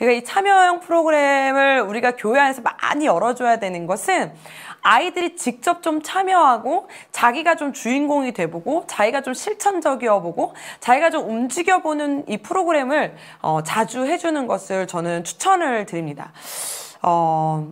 그러니까 이 참여형 프로그램을 우리가 교회 안에서 많이 열어줘야 되는 것은 아이들이 직접 좀 참여하고 자기가 좀 주인공이 돼보고 자기가 좀 실천적이어보고 자기가 좀 움직여보는 이 프로그램을 어, 자주 해주는 것을 저는 추천을 드립니다. 어...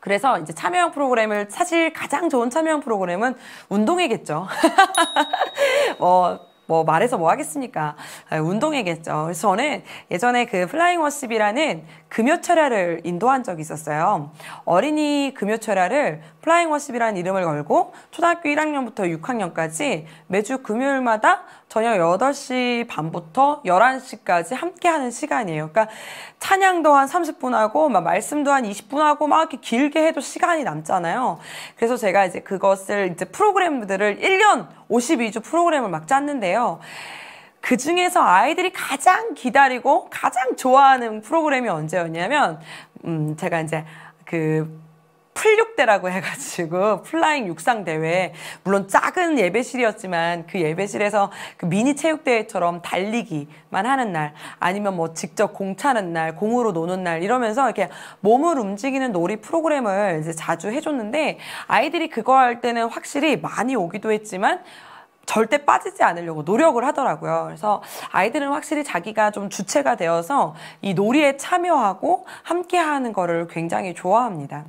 그래서 이제 참여형 프로그램을 사실 가장 좋은 참여형 프로그램은 운동이겠죠. 뭐뭐 말해서 뭐 하겠습니까? 아, 운동이겠죠. 그래서 저는 예전에 그 플라잉 워십이라는 금요철야를 인도한 적이 있었어요. 어린이 금요철야를 플라잉 워십이라는 이름을 걸고 초등학교 1학년부터 6학년까지 매주 금요일마다 저녁 8시 반부터 11시까지 함께 하는 시간이에요. 그러니까 찬양도 한 30분 하고 막 말씀도 한 20분 하고 막 이렇게 길게 해도 시간이 남잖아요. 그래서 제가 이제 그것을 이제 프로그램들을 1년 52주 프로그램을 막 짰는데요. 있는데요. 그 중에서 아이들이 가장 기다리고 가장 좋아하는 프로그램이 언제였냐면, 음, 제가 이제 그 풀육대라고 해가지고 플라잉 육상 대회 물론 작은 예배실이었지만 그 예배실에서 그 미니 체육대회처럼 달리기만 하는 날 아니면 뭐 직접 공 차는 날 공으로 노는 날 이러면서 이렇게 몸을 움직이는 놀이 프로그램을 이제 자주 해줬는데 아이들이 그거 할 때는 확실히 많이 오기도 했지만 절대 빠지지 않으려고 노력을 하더라고요. 그래서 아이들은 확실히 자기가 좀 주체가 되어서 이 놀이에 참여하고 함께 하는 거를 굉장히 좋아합니다.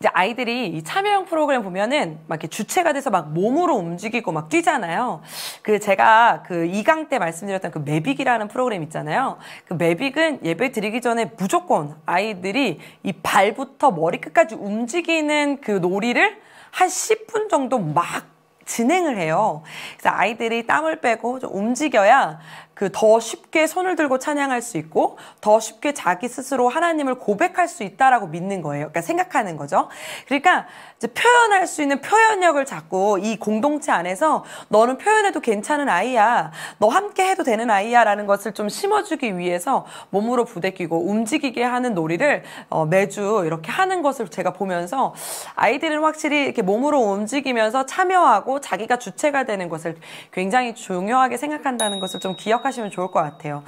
이제 아이들이 이 참여형 프로그램 보면은 막 이렇게 주체가 돼서 막 몸으로 움직이고 막 뛰잖아요. 그 제가 그 2강 때 말씀드렸던 그 매빅이라는 프로그램 있잖아요. 그 매빅은 예배 드리기 전에 무조건 아이들이 이 발부터 머리끝까지 움직이는 그 놀이를 한 10분 정도 막 진행을 해요. 그래서 아이들이 땀을 빼고 좀 움직여야 그더 쉽게 손을 들고 찬양할 수 있고 더 쉽게 자기 스스로 하나님을 고백할 수 있다라고 믿는 거예요. 그러니까 생각하는 거죠. 그러니까 이제 표현할 수 있는 표현력을 자꾸 이 공동체 안에서 너는 표현해도 괜찮은 아이야. 너 함께 해도 되는 아이야라는 것을 좀 심어주기 위해서 몸으로 부대끼고 움직이게 하는 놀이를 어, 매주 이렇게 하는 것을 제가 보면서 아이들은 확실히 이렇게 몸으로 움직이면서 참여하고 자기가 주체가 되는 것을 굉장히 중요하게 생각한다는 것을 좀 기억하 생각하시면 좋을 것 같아요.